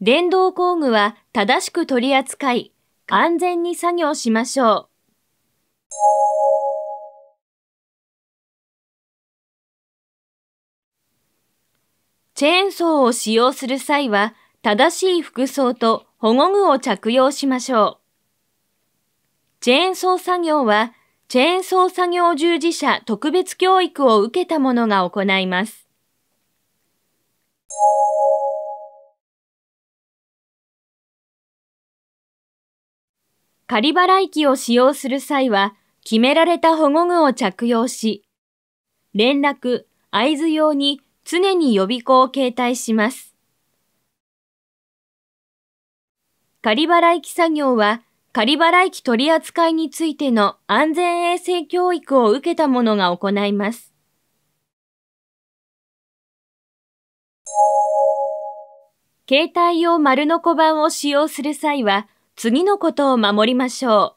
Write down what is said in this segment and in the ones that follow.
電動工具は正しく取り扱い、安全に作業しましょう。チェーンソーを使用する際は、正しい服装と保護具を着用しましょう。チェーンソー作業は、チェーンソー作業従事者特別教育を受けた者が行います。仮払い機を使用する際は、決められた保護具を着用し、連絡、合図用に常に予備校を携帯します。仮払い機作業は、仮払い機取扱いについての安全衛生教育を受けた者が行います。携帯用丸の小版を使用する際は、次のことを守りましょう。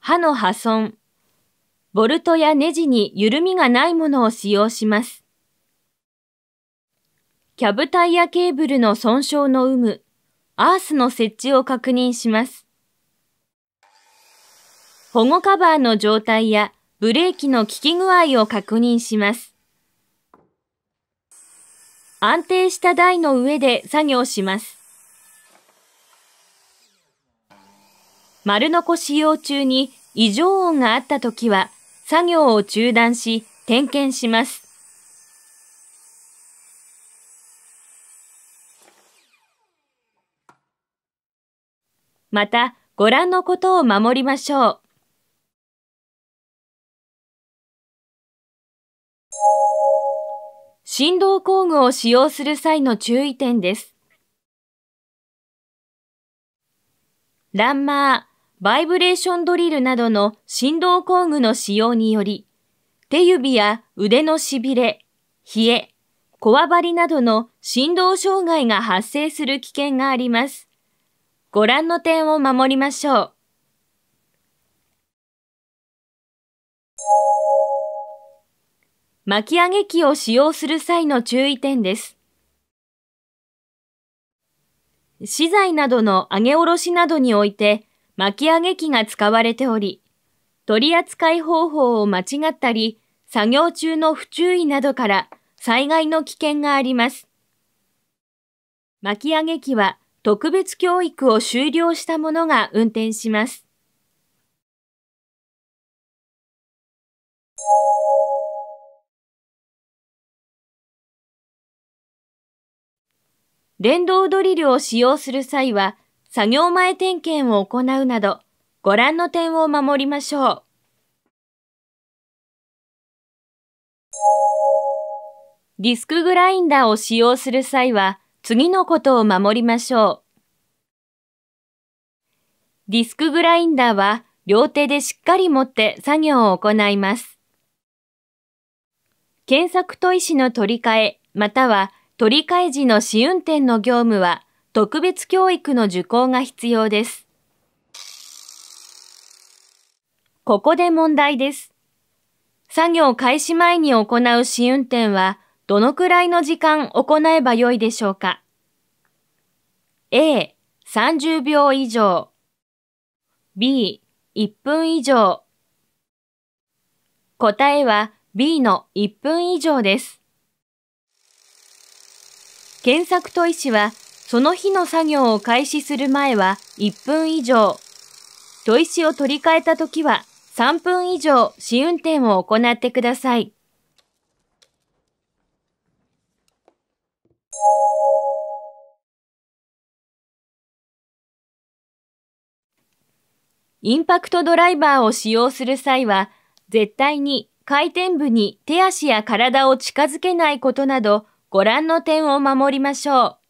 刃の破損。ボルトやネジに緩みがないものを使用します。キャブタイヤケーブルの損傷の有無、アースの設置を確認します。保護カバーの状態やブレーキの効き具合を確認します。安定した台の上で作業します。丸ノコ使用中に異常音があった時は作業を中断し点検します。また、ご覧のことを守りましょう。振動工具を使用する際の注意点です。ランマー、バイブレーションドリルなどの振動工具の使用により、手指や腕のしびれ、冷え、こわばりなどの振動障害が発生する危険があります。ご覧の点を守りましょう。巻き上げ機を使用する際の注意点です。資材などの上げ下ろしなどにおいて巻き上げ機が使われており、取り扱い方法を間違ったり、作業中の不注意などから災害の危険があります。巻き上げ機は特別教育を終了した者が運転します。電動ドリルを使用する際は、作業前点検を行うなど、ご覧の点を守りましょう。ディスクグラインダーを使用する際は、次のことを守りましょう。ディスクグラインダーは、両手でしっかり持って作業を行います。検索砥石の取り替え、または取り替え時の試運転の業務は特別教育の受講が必要です。ここで問題です。作業開始前に行う試運転はどのくらいの時間行えばよいでしょうか ?A、30秒以上 B、1分以上答えは B の1分以上です。検索と医師は、その日の作業を開始する前は1分以上、砥石を取り替えた時は3分以上試運転を行ってください。インパクトドライバーを使用する際は、絶対に回転部に手足や体を近づけないことなど、ご覧の点を守りましょう。